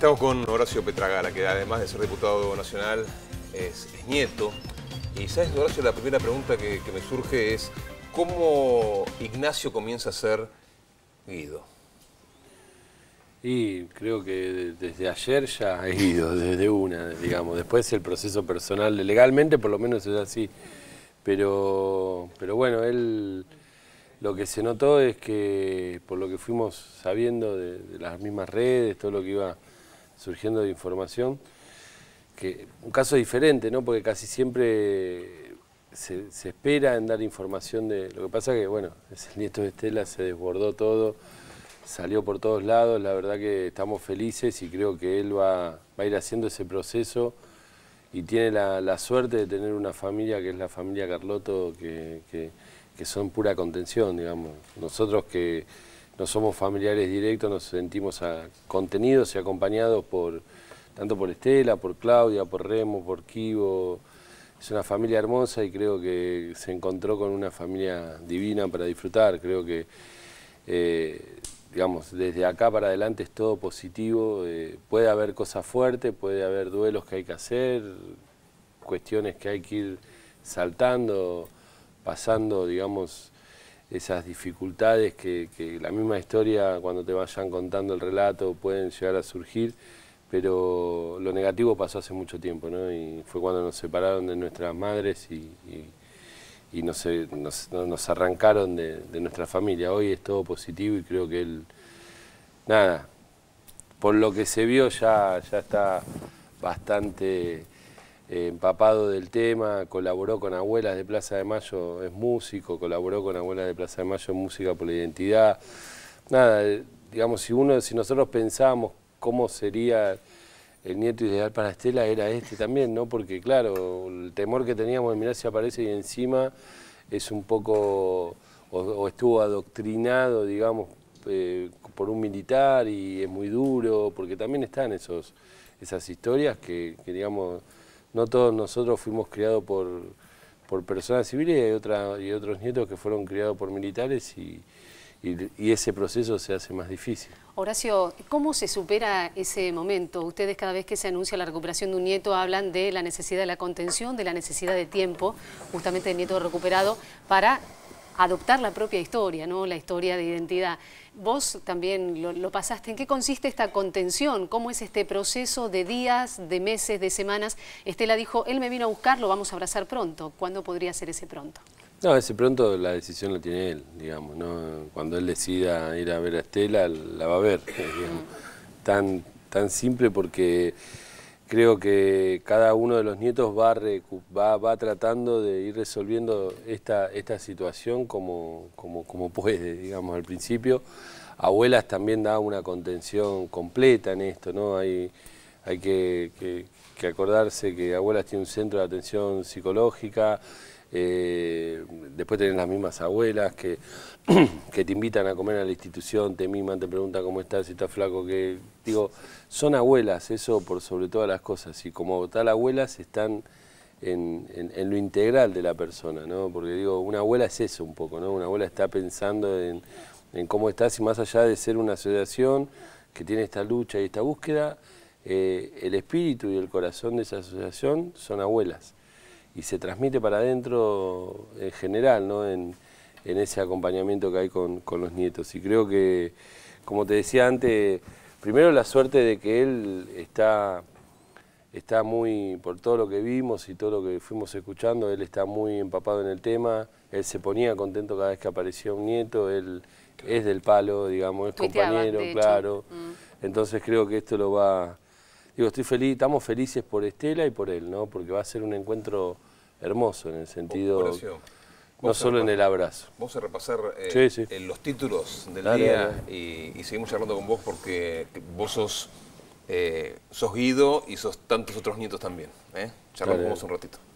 Estamos con Horacio Petragara, que además de ser diputado nacional es, nieto. Y sabes, Horacio, la primera pregunta que, me surge es, ¿cómo Ignacio comienza a ser Guido? Y creo que desde ayer ya ha ido, desde una, digamos. Después el proceso personal, legalmente por lo menos es así. Pero, pero bueno, él lo que se notó es que, por lo que fuimos sabiendo de las mismas redes, todo lo que iba surgiendo de información, que un caso diferente, ¿no? Porque casi siempre se, espera en dar información de... Lo que pasa que, bueno, es el nieto de Estela, se desbordó todo, salió por todos lados, la verdad que estamos felices y creo que él va, a ir haciendo ese proceso y tiene la, suerte de tener una familia que es la familia Carlotto, que, que son pura contención, digamos. Nosotros que no somos familiares directos, nos sentimos contenidos y acompañados por tanto por Estela, por Claudia, por Remo, por Kibo. Es una familia hermosa y creo que se encontró con una familia divina para disfrutar. Creo que, eh, digamos, desde acá para adelante es todo positivo. Eh, puede haber cosas fuertes, puede haber duelos que hay que hacer, cuestiones que hay que ir saltando, pasando, digamos, esas dificultades que, la misma historia, cuando te vayan contando el relato, pueden llegar a surgir, pero lo negativo pasó hace mucho tiempo, ¿no? Y fue cuando nos separaron de nuestras madres y, y, nos, arrancaron de, nuestra familia. Hoy es todo positivo y creo que él, nada, por lo que se vio ya, ya está bastante eh, empapado del tema, colaboró con Abuelas de Plaza de Mayo, es músico, colaboró con Abuelas de Plaza de Mayo en Música por la Identidad. Nada, eh, digamos, si uno, si nosotros pensábamos cómo sería el nieto ideal para Estela era este también, ¿no? Porque claro, el temor que teníamos de mirar si aparece y encima es un poco, o, estuvo adoctrinado, digamos, eh, por un militar y es muy duro, porque también están esos, esas historias que digamos, no todos nosotros fuimos criados por, por personas civiles y, hay otra, y otros nietos que fueron criados por militares y, y, ese proceso se hace más difícil. Horacio, ¿cómo se supera ese momento? Ustedes cada vez que se anuncia la recuperación de un nieto hablan de la necesidad de la contención, de la necesidad de tiempo, justamente del nieto recuperado, para adoptar la propia historia, ¿no? la historia de identidad. Vos también lo, pasaste. ¿En qué consiste esta contención? ¿Cómo es este proceso de días, de meses, de semanas? Estela dijo, él me vino a buscar, lo vamos a abrazar pronto. ¿Cuándo podría ser ese pronto? No, ese pronto la decisión la tiene él, digamos. ¿no? Cuando él decida ir a ver a Estela, la va a ver. Tan, tan simple porque creo que cada uno de los nietos va, va, tratando de ir resolviendo esta, situación como, como, puede, digamos, al principio. Abuelas también da una contención completa en esto, ¿no? Hay, que acordarse que Abuelas tiene un centro de atención psicológica, eh, después tenés las mismas abuelas que, que te invitan a comer a la institución, te miman, te preguntan cómo estás, si estás flaco, que digo, son abuelas, eso por sobre todas las cosas, y como tal abuelas están en, lo integral de la persona, ¿no? Porque digo, una abuela es eso un poco, ¿no? Una abuela está pensando en, cómo estás y más allá de ser una asociación que tiene esta lucha y esta búsqueda, eh, el espíritu y el corazón de esa asociación son abuelas y se transmite para adentro en eh, general, ¿no? En, ese acompañamiento que hay con, los nietos. Y creo que, como te decía antes, primero la suerte de que él está, está muy, por todo lo que vimos y todo lo que fuimos escuchando, él está muy empapado en el tema, él se ponía contento cada vez que aparecía un nieto, él es del palo, digamos, es compañero, claro. Mm. Entonces creo que esto lo va... Digo, estoy feliz, estamos felices por Estela y por él, ¿no? Porque va a ser un encuentro hermoso en el sentido... no solo en el abrazo. Vamos a repasar eh, los títulos del día Y, seguimos charlando con vos porque vos sos, eh, Guido y sos tantos otros nietos también. ¿eh? Charlamos con vos un ratito.